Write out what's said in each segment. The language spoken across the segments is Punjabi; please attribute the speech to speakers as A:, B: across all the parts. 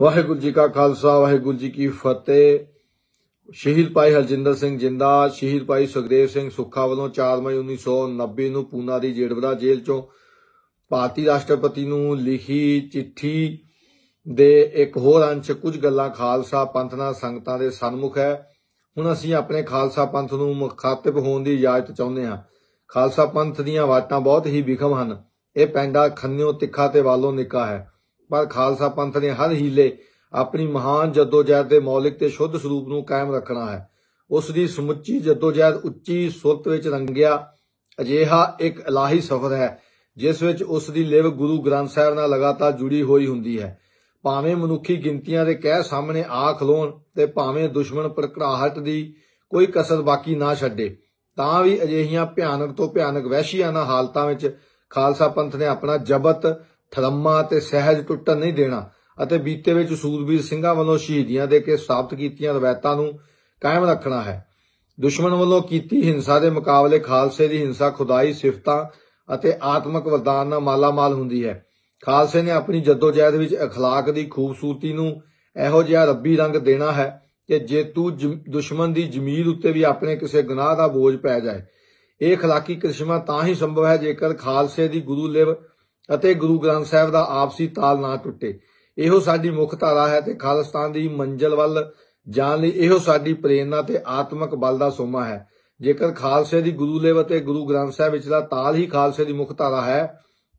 A: ਵਾਹਿਗੁਰੂ ਜੀ ਕਾ ਖਾਲਸਾ ਵਾਹਿਗੁਰੂ ਜੀ ਕੀ ਫਤਿਹ ਸ਼ਹੀਦ ਭਾਈ ਹਰਜਿੰਦਰ ਸਿੰਘ ਜਿੰਦਾ ਸ਼ਹੀਦ ਭਾਈ ਸੁਖਦੇਵ ਸਿੰਘ ਸੁੱਖਾ ਵੱਲੋਂ 4 ਮਈ 1990 ਨੂੰ ਪੂਨਾ ਦੀ ਜੇੜਵੜਾ ਜੇਲ੍ਹ ਚੋਂ ਭਾਰਤੀ ਰਾਸ਼ਟਰਪਤੀ ਨੂੰ ਲਿਖੀ ਚਿੱਠੀ ਦੇ ਇੱਕ ਹੋਰ ਅੰਸ਼ ਕੁਝ ਗੱਲਾਂ ਖਾਲਸਾ ਪੰਥ ਨਾਲ ਸੰਗਤਾਂ ਦੇ ਸਨਮੁਖ ਹੈ ਹੁਣ ਅਸੀਂ ਆਪਣੇ ਖਾਲਸਾ ਪੰਥ ਨੂੰ ਮੁਖਾਤਬ ਹੋਣ ਦੀ ਇਜਾਜ਼ਤ ਚਾਹੁੰਦੇ ਹਾਂ ਖਾਲਸਾ ਪੰਥ ਦੀਆਂ ਵਾਟਾਂ ਬਹੁਤ ਹੀ ਵਿਖਮ ਹਨ ਇਹ ਪੈਂਡਾ ਖੰਨਿਓ ਤਿੱਖਾ ਤੇ ਵਾਲੋਂ ਨਿੱਕਾ ਹੈ ਪਰ ਖਾਲਸਾ ਪੰਥ ਨੇ ਹਰ ਹੀਲੇ ਆਪਣੀ ਮਹਾਨ ਜਦੋਜਹਿਦ ਦੇ ਮੌਲਿਕ ਤੇ ਸ਼ੁੱਧ ਸਰੂਪ ਨੂੰ ਕਾਇਮ ਰੱਖਣਾ ਹੈ ਉਸ ਦੀ ਸਮੁੱਚੀ ਜਦੋਜਹਿਦ ਉੱਚੀ ਸੁਰਤ ਵਿੱਚ ਰੰਗਿਆ ਅਜੇਹਾ ਇੱਕ ਇਲਾਹੀ ਸਫ਼ਰ ਹੈ ਜਿਸ ਵਿੱਚ ਉਸ ਦੀ ਲਿਵ ਗੁਰੂ ਗ੍ਰੰਥ ਸਾਹਿਬ ਨਾਲ ਲਗਾਤਾਰ ਜੁੜੀ ਹੋਈ ਹੁੰਦੀ ਹੈ ਭਾਵੇਂ ਮਨੁੱਖੀ ਗਿਣਤੀਆਂ ਦੇ ਕਹਿ ਸਾਹਮਣੇ ਆ ਖਲੋਣ ਤੇ ਭਾਵੇਂ ਦੁਸ਼ਮਣ ਪ੍ਰਕਰਾਹਟ ਦੀ ਕੋਈ ਕਸਰ ਬਾਕੀ ਨਾ ਛੱਡੇ ਤਾਂ ਵੀ ਅਜੇਹੀਆਂ ਭਿਆਨਕ ਤੋਂ ਭਿਆਨਕ ਨਾਲ ਹਾਲਤਾਂ ਵਿੱਚ ਖਾਲਸਾ ਪੰਥ ਨੇ ਆਪਣਾ ਜਬਤ ਥਲੰਮਾ ਤੇ ਸਹਿਜ ਟੁੱਟਣ ਨਹੀਂ ਦੇਣਾ ਅਤੇ ਬੀਤੇ ਵਿੱਚ ਸੂਰਬੀਰ ਸਿੰਘਾਂ ਵੱਲੋਂ ਸ਼ਹੀਦੀਆਂ ਦੇ ਕੇ ਸਾਬਤ ਕੀਤੀਆਂ ਰਵਾਇਤਾਂ ਨੂੰ ਕਾਇਮ ਰੱਖਣਾ ਹੈ ਦੁਸ਼ਮਣ ਵੱਲੋਂ ਕੀਤੀ ਹਿੰਸਾ ਦੇ ਮੁਕਾਬਲੇ ਖਾਲਸੇ ਦੀ ਹਿੰਸਾ ਖੁਦਾਈ ਸਿਫਤਾਂ ਅਤੇ ਆਤਮਿਕ ਵਰਦਾਨ ਨਾਲ ਮਾਲਾਮਾਲ ਹੁੰਦੀ ਹੈ ਖਾਲਸੇ ਨੇ ਆਪਣੀ ਜਦੋਜਹਿਦ ਵਿੱਚ اخلاق ਦੀ ਖੂਬਸੂਰਤੀ ਨੂੰ ਇਹੋ ਜਿਹਾ ਰੱਬੀ ਰੰਗ ਦੇਣਾ ਹੈ ਕਿ ਜੇ ਤੂੰ ਦੁਸ਼ਮਣ ਦੀ ਜ਼ਮੀਰ ਉੱਤੇ ਵੀ ਆਪਣੇ ਕਿਸੇ ਗੁਨਾਹ ਦਾ ਬੋਝ ਪੈ ਜਾਏ ਇਹ اخلاقی ਕਿਰਸ਼ਮਾ ਤਾਂ ਹੀ ਸੰਭਵ ਹੈ ਜੇਕਰ ਖਾਲਸੇ ਦੀ ਗੁਰੂ ਲੇਵ ਅਤੇ ਗੁਰੂ ਗ੍ਰੰਥ ਸਾਹਿਬ ਦਾ ਆਪਸੀ ਤਾਲ ਨਾ ਟੁੱਟੇ ਇਹੋ ਸਾਡੀ ਮੁੱਖ ਧਾਰਾ ਹੈ ਤੇ ਖਾਲਸਤਾਨ ਦੀ ਮੰਜ਼ਲ ਵੱਲ ਜਾਣ ਲਈ ਇਹੋ ਸਾਡੀ ਪ੍ਰੇਰਣਾ ਤੇ ਆਤਮਿਕ ਬਲ ਦਾ ਸੋਮਾ ਹੈ ਜੇਕਰ ਖਾਲਸੇ ਦੀ ਗੁਰੂ ਲੇਵ ਅਤੇ ਗੁਰੂ ਗ੍ਰੰਥ ਸਾਹਿਬ ਵਿਚਲਾ ਤਾਲ ਹੀ ਖਾਲਸੇ ਦੀ ਮੁੱਖ ਧਾਰਾ ਹੈ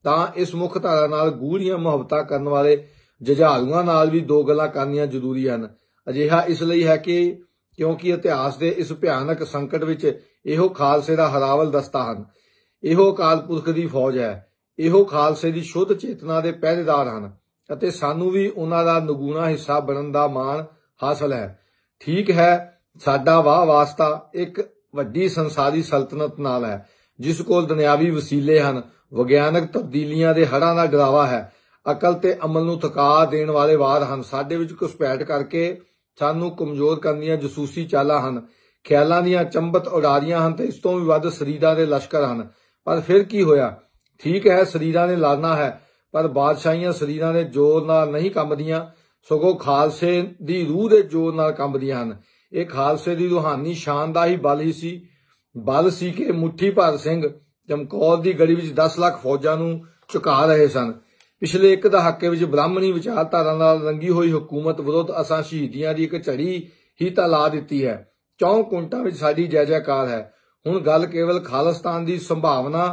A: ਤਾਂ ਇਸ ਮੁੱਖ ਧਾਰਾ ਨਾਲ ਗੂੜੀਆਂ ਮੁਹੱਬਤਾਂ ਕਰਨ ਵਾਲੇ ਜਝਾਲੂਆਂ ਨਾਲ ਵੀ ਦੋ ਗੱਲਾਂ ਕਰਨੀਆਂ ਜ਼ਰੂਰੀ ਹਨ ਅਜਿਹਾ ਇਸ ਲਈ ਹੈ ਕਿ ਕਿਉਂਕਿ ਇਤਿਹਾਸ ਦੇ ਇਸ ਭਿਆਨਕ ਸੰਕਟ ਵਿੱਚ ਇਹੋ ਖਾਲਸੇ ਦਾ ਹਰਾਵਲ ਦਸਤਾ ਹਨ ਇਹੋ ਕਾਲਪੁਰਖ ਪੁਰਖ ਦੀ ਫੌਜ ਹੈ ਇਹੋ ਖਾਲਸੇ ਦੀ ਸ਼ੁੱਧ ਚੇਤਨਾ ਦੇ ਪਹਿਰੇਦਾਰ ਹਨ ਅਤੇ ਸਾਨੂੰ ਵੀ ਉਹਨਾਂ ਦਾ ਨਗੂਣਾ ਹਿੱਸਾ ਬਣਨ ਦਾ ਮਾਣ ਹਾਸਲ ਹੈ ਠੀਕ ਹੈ ਸਾਡਾ ਵਾਹ ਵਾਸਤਾ ਇੱਕ ਵੱਡੀ ਸੰਸਾਰੀ ਸਲਤਨਤ ਨਾਲ ਹੈ ਜਿਸ ਕੋਲ ਦੁਨਿਆਵੀ ਵਸੀਲੇ ਹਨ ਵਿਗਿਆਨਕ ਤਬਦੀਲੀਆਂ ਦੇ ਹੜਾਂ ਦਾ ਗਰਾਵਾ ਹੈ ਅਕਲ ਤੇ ਅਮਲ ਨੂੰ ਥਕਾ ਦੇਣ ਵਾਲੇ ਬਾਦ ਹਨ ਸਾਡੇ ਵਿੱਚ ਕੁਸਪੈਟ ਕਰਕੇ ਸਾਨੂੰ ਕਮਜ਼ੋਰ ਕਰਨ ਦੀਆਂ ਜਸੂਸੀ ਚਾਲਾਂ ਹਨ ਖਿਆਲਾਂ ਦੀਆਂ ਚੰਬਤ ਉਡਾਰੀਆਂ ਹਨ ਤੇ ਇਸ ਤੋਂ ਵੀ ਵੱਧ ਸਰੀਰਾਂ ਦੇ ਲਸ਼ਕਰ ਹਨ ਪਰ ਫਿਰ ਕੀ ਹੋਇਆ ਠੀਕ ਹੈ ਸਰੀਰਾਂ ਨੇ ਲੜਨਾ ਹੈ ਪਰ ਬਾਦਸ਼ਾਹੀਆਂ ਸਰੀਰਾਂ ਦੇ ਜੋਰ ਨਾਲ ਨਹੀਂ ਕੰਬਦੀਆਂ ਸਗੋਂ ਖਾਲਸੇ ਦੀ ਰੂਹ ਦੇ ਜੋਰ ਨਾਲ ਕੰਬਦੀਆਂ ਹਨ ਇਹ ਖਾਲਸੇ ਦੀ ਰੂਹਾਨੀ ਸ਼ਾਨ ਦਾ ਹੀ ਬਲ ਹੀ ਸੀ ਬਲ ਸੀ ਕਿ ਮੁੱਠੀ ਭਰ ਸਿੰਘ ਚਮਕੌਰ ਦੀ ਗੜੀ ਵਿੱਚ 10 ਲੱਖ ਫੌਜਾਂ ਨੂੰ ਝੁਕਾ ਰਹੇ ਸਨ ਪਿਛਲੇ ਇੱਕ ਦਹਾਕੇ ਵਿੱਚ ਬ੍ਰਾਹਮਣੀ ਵਿਚਾਰਧਾਰਾ ਨਾਲ ਰੰਗੀ ਹੋਈ ਹਕੂਮਤ ਵਿਰੁੱਧ ਅਸਾਂ ਸ਼ਹੀਦੀਆਂ ਦੀ ਇੱਕ ਝੜੀ ਹੀ ਤਾਂ ਲਾ ਦਿੱਤੀ ਹੈ ਚੌਂ ਕੁੰਟਾਂ ਵਿੱਚ ਸਾਡੀ ਜੈ ਜੈਕਾਰ ਹੈ ਹੁਣ ਗੱਲ ਕੇਵਲ ਖਾਲਸਤਾਨ ਦੀ ਸੰਭਾਵਨਾ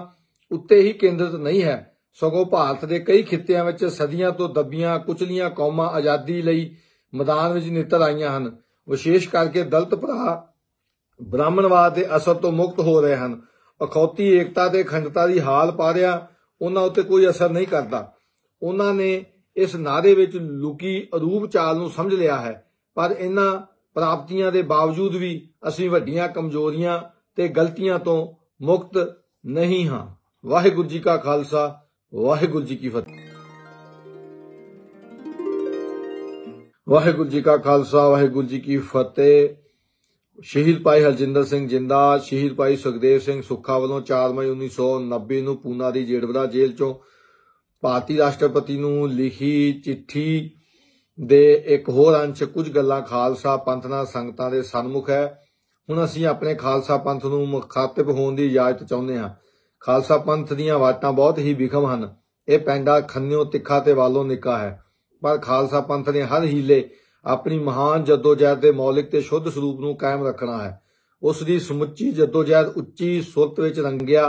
A: ਉੱਤੇ ਹੀ ਕੇਂਦਰਿਤ ਨਹੀਂ ਹੈ ਸਗੋਂ ਭਾਰਤ ਦੇ ਕਈ ਖਿੱਤਿਆਂ ਵਿੱਚ ਸਦੀਆਂ ਤੋਂ ਦੱਬੀਆਂ ਕੁਚਲੀਆਂ ਕੌਮਾਂ ਆਜ਼ਾਦੀ ਲਈ ਮੈਦਾਨ ਵਿੱਚ ਨਿਤਰ ਆਈਆਂ ਹਨ ਵਿਸ਼ੇਸ਼ ਕਰਕੇ ਦਲਤ ਭਰਾ ਬ੍ਰਾਹਮਣਵਾਦ ਦੇ ਅਸਰ ਤੋਂ ਮੁਕਤ ਹੋ ਰਹੇ ਹਨ ਅਖੌਤੀ ਏਕਤਾ ਤੇ ਖੰਡਤਾ ਦੀ ਹਾਲ ਪਾ ਰਿਆ ਉਹਨਾਂ ਉੱਤੇ ਕੋਈ ਅਸਰ ਨਹੀਂ ਕਰਦਾ ਉਹਨਾਂ ਨੇ ਇਸ ਨਾਦੇ ਵਿੱਚ ਲੁਕੀ ਅਰੂਪ ਚਾਲ ਨੂੰ ਸਮਝ ਲਿਆ ਹੈ ਪਰ ਇਹਨਾਂ ਪ੍ਰਾਪਤੀਆਂ ਦੇ ਬਾਵਜੂਦ ਵੀ ਅਸੀਂ ਵੱਡੀਆਂ ਕਮਜ਼ੋਰੀਆਂ ਤੇ ਗਲਤੀਆਂ ਤੋਂ ਮੁਕਤ ਨਹੀਂ ਹਾਂ ਵਾਹਿਗੁਰੂ ਜੀ ਕਾ ਖਾਲਸਾ ਵਾਹਿਗੁਰੂ ਜੀ ਕੀ ਫਤਿਹ ਵਾਹਿਗੁਰੂ ਜੀ ਕਾ ਖਾਲਸਾ ਵਾਹਿਗੁਰੂ ਜੀ ਕੀ ਫਤਿਹ ਸ਼ਹੀਦ ਭਾਈ ਹਰਜਿੰਦਰ ਸਿੰਘ ਜਿੰਦਾ ਸ਼ਹੀਦ ਭਾਈ ਸੁਖਦੇਵ ਸਿੰਘ ਸੁੱਖਾ ਵੱਲੋਂ 4 ਮਈ 1990 ਨੂੰ ਪੂਨਾ ਦੀ ਜੇੜਵੜਾ ਜੇਲ੍ਹ ਚੋਂ ਭਾਰਤੀ ਰਾਸ਼ਟਰਪਤੀ ਨੂੰ ਲਿਖੀ ਚਿੱਠੀ ਦੇ ਇੱਕ ਹੋਰ ਅੰਸ਼ ਕੁਝ ਗੱਲਾਂ ਖਾਲਸਾ ਪੰਥ ਨਾਲ ਸੰਗਤਾਂ ਦੇ ਸਨਮੁਖ ਹੈ ਹੁਣ ਅਸੀਂ ਆਪਣੇ ਖਾਲਸਾ ਪੰਥ ਨੂੰ ਮੁਖਾਤਬ ਹੋਣ ਦੀ ਇਜਾਜ਼ਤ ਚਾਹੁੰਦੇ ਹਾਂ ਖਾਲਸਾ ਪੰਥ ਦੀਆਂ ਆਵਾਜ਼ਾਂ ਬਹੁਤ ਹੀ ਵਿਖਮ ਹਨ ਇਹ ਪੈਂਡਾ ਖੰਨਿਓ ਤਿੱਖਾ ਤੇ ਵਾਲੋਂ ਨਿੱਕਾ ਹੈ ਪਰ ਖਾਲਸਾ ਪੰਥ ਨੇ ਹਰ ਹੀਲੇ ਆਪਣੀ ਮਹਾਨ ਜਦੋਜਹਿਦ ਦੇ ਮੌਲਿਕ ਤੇ ਸ਼ੁੱਧ ਸਰੂਪ ਨੂੰ ਕਾਇਮ ਰੱਖਣਾ ਹੈ ਉਸ ਦੀ ਸਮੁੱਚੀ ਜਦੋਜਹਿਦ ਉੱਚੀ ਸੁਰਤ ਵਿੱਚ ਰੰਗਿਆ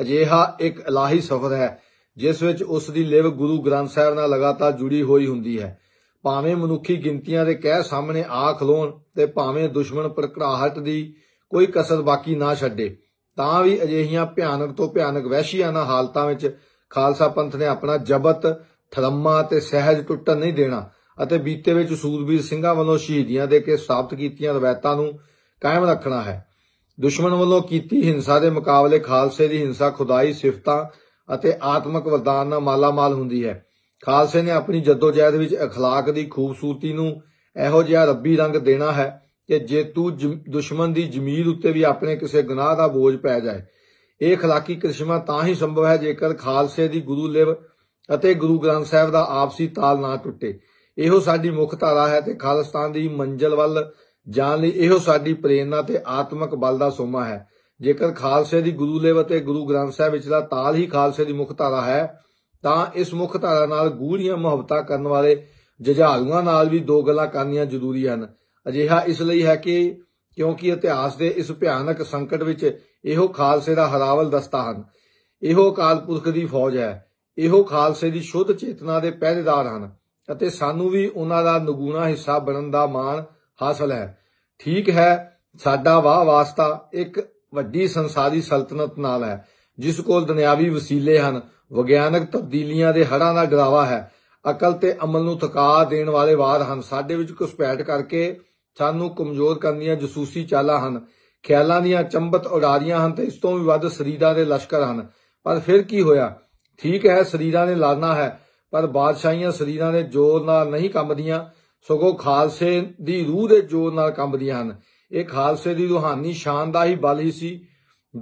A: ਅਜੇਹਾ ਇੱਕ ਇਲਾਹੀ ਸਫ਼ਰ ਹੈ ਜਿਸ ਵਿੱਚ ਉਸ ਦੀ ਲਿਵ ਗੁਰੂ ਗ੍ਰੰਥ ਸਾਹਿਬ ਨਾਲ ਲਗਾਤਾਰ ਜੁੜੀ ਹੋਈ ਹੁੰਦੀ ਹੈ ਭਾਵੇਂ ਮਨੁੱਖੀ ਗਿਣਤੀਆਂ ਦੇ ਕਹਿ ਸਾਹਮਣੇ ਆਖ ਲੋਣ ਤੇ ਭਾਵੇਂ ਦੁਸ਼ਮਣ ਪ੍ਰਕੜਾਹਟ ਦੀ ਕੋਈ ਕਸਰ ਬਾਕੀ ਨਾ ਛੱਡੇ ਤਾਂ ਵੀ ਅਜਿਹੀਆਂ ਭਿਆਨਕ ਤੋਂ ਭਿਆਨਕ ਵਹਿਸ਼ੀਆਨਾ ਹਾਲਤਾਂ ਵਿੱਚ ਖਾਲਸਾ ਪੰਥ ਨੇ ਆਪਣਾ ਜਬਤ ਥਰਮਾ ਤੇ ਸਹਿਜ ਟੁੱਟਣ ਨਹੀਂ ਦੇਣਾ ਅਤੇ ਬੀਤੇ ਵਿੱਚ ਸੂਰਬੀਰ ਸਿੰਘਾਂ ਵੱਲੋਂ ਸ਼ਹੀਦੀਆਂ ਦੇ ਕੇ ਸਾਬਤ ਕੀਤੀਆਂ ਰਵਾਇਤਾਂ ਨੂੰ ਕਾਇਮ ਰੱਖਣਾ ਹੈ ਦੁਸ਼ਮਣ ਵੱਲੋਂ ਕੀਤੀ ਹਿੰਸਾ ਦੇ ਮੁਕਾਬਲੇ ਖਾਲਸੇ ਦੀ ਹਿੰਸਾ ਖੁਦਾਈ ਸਿਫਤਾਂ ਅਤੇ ਆਤਮਿਕ ਵਰਦਾਨ ਨਾਲ ਮਾਲਾਮਾਲ ਹੁੰਦੀ ਹੈ ਖਾਲਸੇ ਨੇ ਆਪਣੀ ਜਦੋਜਹਿਦ ਵਿੱਚ اخلاق ਦੀ ਖੂਬਸੂਰਤੀ ਨੂੰ ਇਹੋ ਜਿਹਾ ਰੱਬੀ ਰੰਗ ਦੇਣਾ ਹੈ ਕਿ ਤੂੰ ਦੁਸ਼ਮਣ ਦੀ ਜ਼ਮੀਰ ਉੱਤੇ ਵੀ ਆਪਣੇ ਕਿਸੇ ਗੁਨਾਹ ਦਾ ਬੋਝ ਪੈ ਜਾਏ ਇਹ ਖਲਾਕੀ ਕ੍ਰਿਸ਼ਮਾ ਤਾਂ ਹੀ ਸੰਭਵ ਹੈ ਜੇਕਰ ਖਾਲਸੇ ਦੀ ਗੁਰੂ ਲਿਵ ਅਤੇ ਗੁਰੂ ਗ੍ਰੰਥ ਸਾਹਿਬ ਦਾ ਆਪਸੀ ਤਾਲ ਨਾ ਟੁੱਟੇ ਇਹੋ ਸਾਡੀ ਮੁੱਖ ਧਾਰਾ ਹੈ ਤੇ ਖਾਲਸਤਾਨ ਦੀ ਮੰਜ਼ਲ ਵੱਲ ਜਾਣ ਲਈ ਇਹੋ ਸਾਡੀ ਪ੍ਰੇਰਣਾ ਤੇ ਆਤਮਿਕ ਬਲ ਦਾ ਸੋਮਾ ਹੈ ਜੇਕਰ ਖਾਲਸੇ ਦੀ ਗੁਰੂ ਲੇਵ ਅਤੇ ਗੁਰੂ ਗ੍ਰੰਥ ਸਾਹਿਬ ਵਿਚਲਾ ਤਾਲ ਹੀ ਖਾਲਸੇ ਦੀ ਮੁੱਖ ਧਾਰਾ ਹੈ ਤਾਂ ਇਸ ਮੁੱਖ ਧਾਰਾ ਨਾਲ ਗੂੜੀਆਂ ਮੁਹੱਬਤਾਂ ਕਰਨ ਵਾਲੇ ਜਜਾਲੂਆਂ ਨਾਲ ਵੀ ਦੋ ਗੱਲਾਂ ਕਰਨੀਆਂ ਜ਼ਰੂਰੀ ਹਨ ਅਜਿਹਾ ਇਸ ਲਈ ਹੈ ਕਿ ਕਿਉਂਕਿ ਇਤਿਹਾਸ ਦੇ ਇਸ ਭਿਆਨਕ ਸੰਕਟ ਵਿੱਚ ਇਹੋ ਖਾਲਸੇ ਦਾ ਹਰਾਵਲ ਦਸਤਾ ਹਨ ਇਹੋ ਅਕਾਲ ਪੁਰਖ ਦੀ ਫੌਜ ਹੈ ਇਹੋ ਖਾਲਸੇ ਦੀ ਸ਼ੁੱਧ ਚੇਤਨਾ ਦੇ ਪਹਿਰੇਦਾਰ ਹਨ ਅਤੇ ਸਾਨੂੰ ਵੀ ਉਹਨਾਂ ਦਾ ਨਗੂਣਾ ਹਿੱਸਾ ਬਣਨ ਦਾ ਮਾਣ ਹਾਸਲ ਹੈ ਠੀਕ ਹੈ ਸਾਡਾ ਵਾਹ ਵਾਸਤਾ ਇੱਕ ਵੱਡੀ ਸੰਸਾਰੀ ਸਲਤਨਤ ਨਾਲ ਹੈ ਜਿਸ ਕੋਲ ਦੁਨਿਆਵੀ ਵਸੀਲੇ ਹਨ ਵਿਗਿਆਨਕ ਤਬਦੀਲੀਆਂ ਦੇ ਹੜਾਂ ਦਾ ਗਰਾਵਾ ਹੈ ਅਕਲ ਤੇ ਅਮਲ ਨੂੰ ਥਕਾ ਦੇਣ ਵਾਲੇ ਵਾਰ ਹਨ ਸਾਡੇ ਵਿੱਚ ਕੁਸਪੈਟ ਕਰਕੇ ਸਾਨੂੰ ਕਮਜ਼ੋਰ ਕਰਨ ਦੀਆਂ ਜਸੂਸੀ ਚਾਲਾਂ ਹਨ ਖਿਆਲਾਂ ਦੀਆਂ ਚੰਬਤ ਉਡਾਰੀਆਂ ਹਨ ਤੇ ਇਸ ਤੋਂ ਵੀ ਵੱਧ ਸਰੀਰਾਂ ਦੇ ਲਸ਼ਕਰ ਹਨ ਪਰ ਫਿਰ ਕੀ ਹੋਇਆ ਠੀਕ ਹੈ ਸਰੀਰਾਂ ਨੇ ਲੜਨਾ ਹੈ ਪਰ ਬਾਦਸ਼ਾਹੀਆਂ ਸਰੀਰਾਂ ਦੇ ਜ਼ੋਰ ਨਾਲ ਨਹੀਂ ਕੰਬਦੀਆਂ ਸਗੋਂ ਖਾਲਸੇ ਦੀ ਰੂਹ ਦੇ ਜ਼ੋਰ ਨਾਲ ਕੰਬਦੀਆਂ ਹਨ ਇਹ ਖਾਲਸੇ ਦੀ ਰੂਹਾਨੀ ਸ਼ਾਨ ਦਾ ਹੀ ਬਲ ਹੀ ਸੀ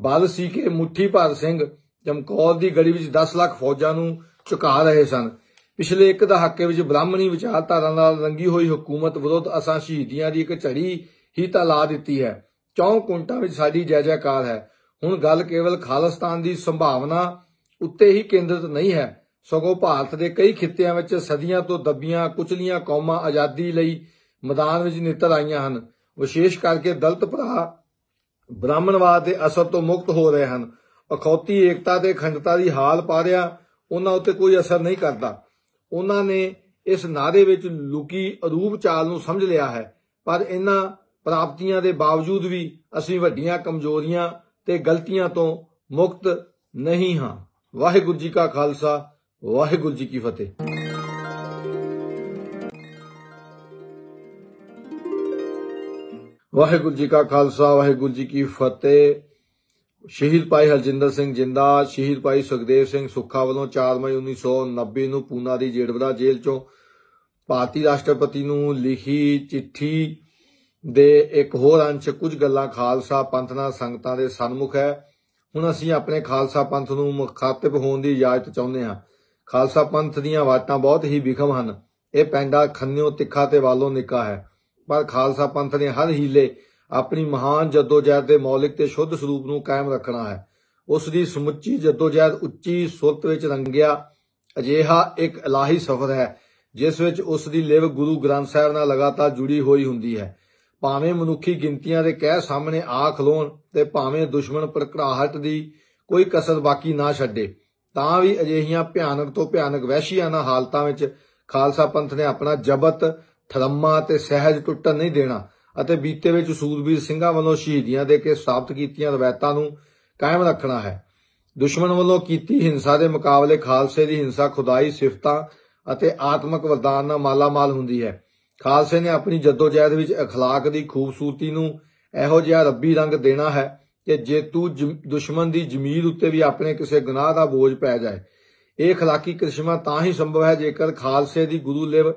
A: ਬਲ ਸੀ ਕਿ ਮੁੱਠੀ ਭਰ ਸਿੰਘ ਜਮਕੌਰ ਦੀ ਗਲੀ ਵਿੱਚ 10 ਲੱਖ ਫੌਜਾਂ ਨੂੰ ਝੁਕਾ ਰਹੇ ਸਨ ਪਿਛਲੇ ਇੱਕ ਦਹਾਕੇ ਵਿੱਚ ਬ੍ਰਾਹਮਣੀ ਵਿਚਾਰਧਾਰਾ ਨਾਲ ਰੰਗੀ ਹੋਈ ਹਕੂਮਤ ਵਿਰੁੱਧ ਅਸਾਂ ਸ਼ਹੀਦੀਆਂ ਦੀ ਇੱਕ ਝੜੀ ਹੀ ਤਾਂ ਲਾ ਦਿੱਤੀ ਹੈ ਚੌਂ ਕੁੰਟਾਂ ਵਿੱਚ ਸਾਡੀ ਜੈ ਜੈਕਾਰ ਹੈ ਹੁਣ ਗੱਲ ਕੇਵਲ ਖਾਲਿਸਤਾਨ ਦੀ ਸੰਭਾਵਨਾ ਉੱਤੇ ਹੀ ਕੇਂਦਰਿਤ ਨਹੀਂ ਹੈ ਸਗੋਂ ਭਾਰਤ ਦੇ ਕਈ ਖਿੱਤਿਆਂ ਵਿੱਚ ਸਦੀਆਂ ਤੋਂ ਦੱਬੀਆਂ ਕੁਚਲੀਆਂ ਕੌਮਾਂ ਆਜ਼ਾਦੀ ਲਈ ਮੈਦਾਨ ਵਿੱਚ ਨਿਤਰ ਆਈਆਂ ਹਨ ਵਿਸ਼ੇਸ਼ ਕਰਕੇ ਦਲਤ ਭਰਾ ਬ੍ਰਾਹਮਣਵਾਦ ਦੇ ਅਸਰ ਤੋਂ ਮੁਕਤ ਹੋ ਰਹੇ ਹਨ ਅਖੌਤੀ ਏਕਤਾ ਤੇ ਖੰਡਤਾ ਦੀ ਹਾਲ ਪਾ ਰਿਆ ਉਹਨਾਂ ਉੱਤੇ ਕੋਈ ਅਸਰ ਨਹੀਂ ਕਰਦਾ ਉਹਨਾਂ ਨੇ ਇਸ ਨਾਦੇ ਵਿੱਚ ਲੁਕੀ ਅਰੂਪ ਚਾਲ ਨੂੰ ਸਮਝ ਲਿਆ ਹੈ ਪਰ ਇਹਨਾਂ ਪ੍ਰਾਪਤੀਆਂ ਦੇ ਬਾਵਜੂਦ ਵੀ ਅਸੀਂ ਵੱਡੀਆਂ ਕਮਜ਼ੋਰੀਆਂ ਤੇ ਗਲਤੀਆਂ ਤੋਂ ਮੁਕਤ ਨਹੀਂ ਹਾਂ ਵਾਹਿਗੁਰੂ ਜੀ ਕਾ ਖਾਲਸਾ ਵਾਹਿਗੁਰੂ ਜੀ ਕੀ ਫਤਿਹ ਵਾਹਿਗੁਰੂ ਜੀ ਕਾ ਖਾਲਸਾ ਵਾਹਿਗੁਰੂ ਜੀ ਕੀ ਫਤਿਹ ਸ਼ਹੀਦ ਭਾਈ ਹਰਜਿੰਦਰ ਸਿੰਘ ਜਿੰਦਾ ਸ਼ਹੀਦ ਭਾਈ ਸੁਖਦੇਵ ਸਿੰਘ ਸੁੱਖਾ ਵੱਲੋਂ 4 ਮਈ 1990 ਨੂੰ ਪੂਨਾ ਦੀ ਜੇੜਵੜਾ ਜੇਲ੍ਹ ਚੋਂ ਭਾਰਤੀ ਰਾਸ਼ਟਰਪਤੀ ਨੂੰ ਲਿਖੀ ਚਿੱਠੀ ਦੇ ਇੱਕ ਹੋਰ ਅੰਸ਼ ਕੁਝ ਗੱਲਾਂ ਖਾਲਸਾ ਪੰਥ ਨਾਲ ਸੰਗਤਾਂ ਦੇ ਸਨਮੁਖ ਹੈ ਹੁਣ ਅਸੀਂ ਆਪਣੇ ਖਾਲਸਾ ਪੰਥ ਨੂੰ ਮੁਖਾਤਬ ਹੋਣ ਦੀ ਇਜਾਜ਼ਤ ਚਾਹੁੰਦੇ ਹਾਂ ਖਾਲਸਾ ਪੰਥ ਦੀਆਂ ਆਵਾਜ਼ਾਂ ਬਹੁਤ ਹੀ ਵਿਖਮ ਹਨ ਇਹ ਪੈਂਡਾ ਖੰਨਿਓ ਤਿੱਖਾ ਤੇ ਵਾਲੋਂ ਨਿੱਕਾ ਹੈ ਪਰ ਖਾਲਸਾ ਪੰਥ ਨੇ ਹਰ ਹੀਲੇ ਆਪਣੀ ਮਹਾਨ ਜਦੋਜਹਿਦ ਦੇ ਮੌਲਿਕ ਤੇ ਸ਼ੁੱਧ ਸਰੂਪ ਨੂੰ ਕਾਇਮ ਰੱਖਣਾ ਹੈ ਉਸ ਦੀ ਸਮੁੱਚੀ ਜਦੋਜਹਿਦ ਉੱਚੀ ਸੁਰਤ ਵਿੱਚ ਰੰਗਿਆ ਅਜੇਹਾ ਇੱਕ ਇਲਾਹੀ ਸਫ਼ਰ ਹੈ ਜਿਸ ਵਿੱਚ ਉਸ ਦੀ ਲਿਵ ਗੁਰੂ ਗ੍ਰੰਥ ਸਾਹਿਬ ਨਾਲ ਲਗਾਤਾਰ ਜੁੜੀ ਹੋਈ ਹੁੰਦੀ ਹੈ ਭਾਵੇਂ ਮਨੁੱਖੀ ਗਿਣਤੀਆਂ ਦੇ ਕਹਿ ਸਾਹਮਣੇ ਆ ਖਲੋਣ ਤੇ ਭਾਵੇਂ ਦੁਸ਼ਮਣ ਪ੍ਰਕੜਾਹਟ ਦੀ ਕੋਈ ਕਸਰ ਬਾਕੀ ਨਾ ਛੱਡੇ ਤਾਂ ਵੀ ਅਜਿਹੀਆਂ ਭਿਆਨਕ ਤੋਂ ਭਿਆਨਕ ਵਹਿਸ਼ੀਆਨਾ ਹਾਲਤਾਂ ਵਿੱਚ ਖਾਲਸਾ ਪੰਥ ਨੇ ਆਪਣਾ ਜਬਤ ਥਰਮਾ ਤੇ ਸਹਿਜ ਟੁੱਟਣ ਨਹੀਂ ਦੇਣਾ ਅਤੇ ਬੀਤੇ ਵਿੱਚ ਸੂਦਬੀਰ ਸਿੰਘਾਂ ਵੱਲੋਂ ਸ਼ਹੀਦੀਆਂ ਦੇ ਕੇ ਸਾਬਤ ਕੀਤੀਆਂ ਰਵਾਇਤਾਂ ਨੂੰ ਕਾਇਮ ਰੱਖਣਾ ਹੈ ਦੁਸ਼ਮਣ ਵੱਲੋਂ ਕੀਤੀ ਹਿੰਸਾ ਦੇ ਮੁਕਾਬਲੇ ਖਾਲਸੇ ਦੀ ਹਿੰਸਾ ਖੁਦਾਈ ਸਿਫਤਾਂ ਅਤੇ ਆਤਮਿਕ ਵਰਦਾਨ ਨਾਲ ਮਾਲਾਮਾਲ ਹੁੰਦੀ ਹੈ ਖਾਲਸੇ ਨੇ ਆਪਣੀ ਜਦੋਜਹਿਦ ਵਿੱਚ اخلاق ਦੀ ਖੂਬਸੂਰਤੀ ਨੂੰ ਇਹੋ ਜਿਹਾ ਰੱਬੀ ਰੰਗ ਦੇਣਾ ਹੈ ਕਿ ਜੇਤੂ ਦੁਸ਼ਮਣ ਦੀ ਜ਼ਮੀਰ ਉੱਤੇ ਵੀ ਆਪਣੇ ਕਿਸੇ ਗੁਨਾਹ ਦਾ ਬੋਝ ਪੈ ਜਾਏ ਇਹ اخلاقی ਕ੍ਰਿਸ਼ਮਾ ਤਾਂ ਹੀ ਸੰਭਵ ਹੈ ਜੇਕਰ ਖਾਲਸੇ ਦੀ ਗੁਰੂ ਲਿਵ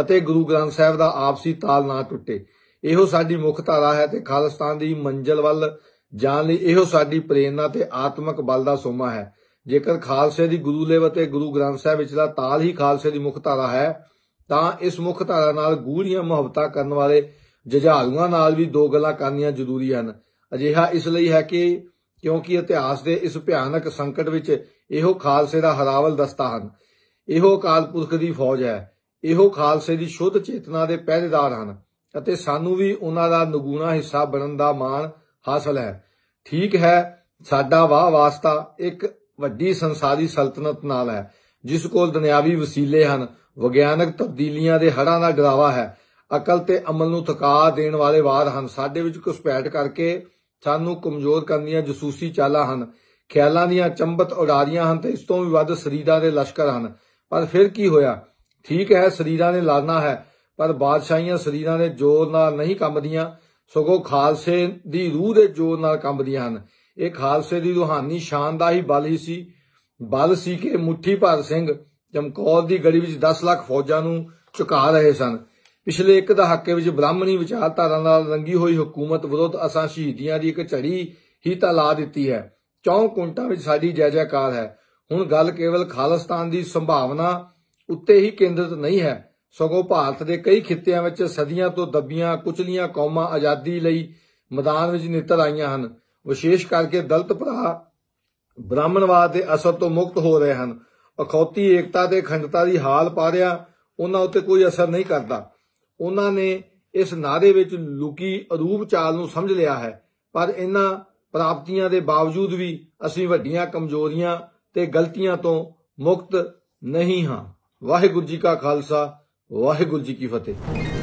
A: ਅਤੇ ਗੁਰੂ ਗ੍ਰੰਥ ਸਾਹਿਬ ਦਾ ਆਪਸੀ ਤਾਲ ਨਾ ਟੁੱਟੇ ਇਹੋ ਸਾਡੀ ਮੁੱਖ ਧਾਰਾ ਹੈ ਤੇ ਖਾਲਸਤਾਨ ਦੀ ਮੰਜ਼ਲ ਵੱਲ ਜਾਣ ਲਈ ਇਹੋ ਸਾਡੀ ਪ੍ਰੇਰਣਾ ਤੇ ਆਤਮਿਕ ਬਲ ਦਾ ਸੋਮਾ ਹੈ ਜੇਕਰ ਖਾਲਸੇ ਦੀ ਗੁਰੂ ਲੇਵ ਅਤੇ ਗੁਰੂ ਗ੍ਰੰਥ ਸਾਹਿਬ ਵਿਚਲਾ ਤਾਲ ਹੀ ਖਾਲਸੇ ਦੀ ਮੁੱਖ ਧਾਰਾ ਹੈ ਤਾਂ ਇਸ ਮੁੱਖ ਧਾਰਾ ਨਾਲ ਗੂੜੀਆਂ ਮੁਹੱਬਤਾਂ ਕਰਨ ਵਾਲੇ ਜਜਾਲੂਆਂ ਨਾਲ ਵੀ ਦੋ ਗੱਲਾਂ ਕਰਨੀਆਂ ਜ਼ਰੂਰੀ ਹਨ ਅਜਿਹਾ ਇਸ ਲਈ ਹੈ ਕਿ ਕਿਉਂਕਿ ਇਤਿਹਾਸ ਦੇ ਇਸ ਭਿਆਨਕ ਸੰਕਟ ਵਿੱਚ ਇਹੋ ਖਾਲਸੇ ਦਾ ਹਰਾਵਲ ਦਸਤਾ ਹਨ ਇਹੋ ਕਾਲਪੁਰਖ ਪੁਰਖ ਦੀ ਫੌਜ ਹੈ ਇਹੋ ਖਾਲਸੇ ਦੀ ਸ਼ੁੱਧ ਚੇਤਨਾ ਦੇ ਪਹਿਰੇਦਾਰ ਹਨ ਅਤੇ ਸਾਨੂੰ ਵੀ ਉਹਨਾਂ ਦਾ ਨਗੂਣਾ ਹਿੱਸਾ ਬਣਨ ਦਾ ਮਾਣ ਹਾਸਲ ਹੈ ਠੀਕ ਹੈ ਸਾਡਾ ਵਾਹ ਵਾਸਤਾ ਇੱਕ ਵੱਡੀ ਸੰਸਾਰੀ ਸਲਤਨਤ ਨਾਲ ਹੈ ਜਿਸ ਕੋਲ ਦੁਨਿਆਵੀ ਵਸੀਲੇ ਹਨ ਵਿਗਿਆਨਕ ਤਬਦੀਲੀਆਂ ਦੇ ਹੜਾਂ ਦਾ ਗਰਾਵਾ ਹੈ ਅਕਲ ਤੇ ਅਮਲ ਨੂੰ ਥਕਾ ਦੇਣ ਵਾਲੇ ਵਾਰ ਹਨ ਸਾਡੇ ਵਿੱਚ ਕੁਸਪੈਟ ਕਰਕੇ ਸਾਨੂੰ ਕਮਜ਼ੋਰ ਕਰਨ ਦੀਆਂ ਜਸੂਸੀ ਚਾਲਾਂ ਹਨ ਖਿਆਲਾਂ ਦੀਆਂ ਚੰਬਤ ਉਡਾਰੀਆਂ ਹਨ ਤੇ ਇਸ ਤੋਂ ਵੀ ਵੱਧ ਸਰੀਰਾਂ ਦੇ ਲਸ਼ਕਰ ਹਨ ਪਰ ਫਿਰ ਕੀ ਹੋਇਆ ਠੀਕ ਹੈ ਸਰੀਰਾਂ ਨੇ ਲੜਨਾ ਹੈ ਪਰ ਬਾਦਸ਼ਾਹੀਆਂ ਸਰੀਰਾਂ ਦੇ ਜੋਰ ਨਾਲ ਨਹੀਂ ਕੰਬਦੀਆਂ ਸਗੋਂ ਖਾਲਸੇ ਦੀ ਰੂਹ ਦੇ ਜੋਰ ਨਾਲ ਕੰਬਦੀਆਂ ਹਨ ਇਹ ਖਾਲਸੇ ਦੀ ਰੂਹਾਨੀ ਸ਼ਾਨ ਦਾ ਹੀ ਬਲ ਹੀ ਸੀ ਬਲ ਸੀ ਕਿ ਮੁੱਠੀ ਭਰ ਸਿੰਘ ਚਮਕੌਰ ਦੀ ਗੜੀ ਵਿੱਚ 10 ਲੱਖ ਫੌਜਾਂ ਨੂੰ ਝੁਕਾ ਰਹੇ ਸਨ ਪਿਛਲੇ ਇੱਕ ਦਹਾਕੇ ਵਿੱਚ ਬ੍ਰਾਹਮਣੀ ਵਿਚਾਰਧਾਰਾ ਨਾਲ ਰੰਗੀ ਹੋਈ ਹਕੂਮਤ ਵਿਰੁੱਧ ਅਸਾਂ ਸ਼ਹੀਦੀਆਂ ਦੀ ਇੱਕ ਝੜੀ ਹੀ ਤਾਂ ਲਾ ਦਿੱਤੀ ਹੈ ਚੌਂ ਕੁੰਟਾਂ ਵਿੱਚ ਸਾਡੀ ਜੈ ਜੈਕਾਰ ਹੈ ਹੁਣ ਗੱਲ ਕੇਵਲ ਖਾਲਸਤਾਨ ਦੀ ਸੰਭਾਵਨਾ ਉੱਤੇ ਹੀ ਕੇਂਦਰਿਤ ਨਹੀਂ ਹੈ ਸਗੋਂ ਭਾਰਤ ਦੇ ਕਈ ਖਿੱਤਿਆਂ ਵਿੱਚ ਸਦੀਆਂ ਤੋਂ ਦੱਬੀਆਂ ਕੁਚਲੀਆਂ ਕੌਮਾਂ ਆਜ਼ਾਦੀ ਲਈ ਮੈਦਾਨ ਵਿੱਚ ਨਿਤਰ ਆਈਆਂ ਹਨ ਵਿਸ਼ੇਸ਼ ਕਰਕੇ ਦਲਤ ਭਰਾ ਬ੍ਰਾਹਮਣਵਾਦ ਦੇ ਅਸਰ ਤੋਂ ਮੁਕਤ ਹੋ ਰਹੇ ਹਨ ਅਖੌਤੀ ਏਕਤਾ ਤੇ ਖੰਡਤਾ ਦੀ ਹਾਲ ਪਾ ਰਿਆ ਉਹਨਾਂ ਉੱਤੇ ਕੋਈ ਅਸਰ ਨਹੀਂ ਕਰਦਾ ਉਹਨਾਂ ਨੇ ਇਸ ਨਾਰੇ ਵਿੱਚ ਲੁਕੀ ਅਰੂਪ ਚਾਲ ਨੂੰ ਸਮਝ ਲਿਆ ਹੈ ਪਰ ਇਹਨਾਂ ਪ੍ਰਾਪਤੀਆਂ ਦੇ ਬਾਵਜੂਦ ਵੀ ਅਸੀਂ ਵੱਡੀਆਂ ਕਮਜ਼ੋਰੀਆਂ ਤੇ ਗਲਤੀਆਂ ਤੋਂ ਮੁਕਤ ਨਹੀਂ ਹਾਂ ਵਾਹਿਗੁਰੂ ਜੀ ਕਾ ਖਾਲਸਾ ਵਾਹਿਗੁਰੂ ਜੀ ਕੀ ਫਤਿਹ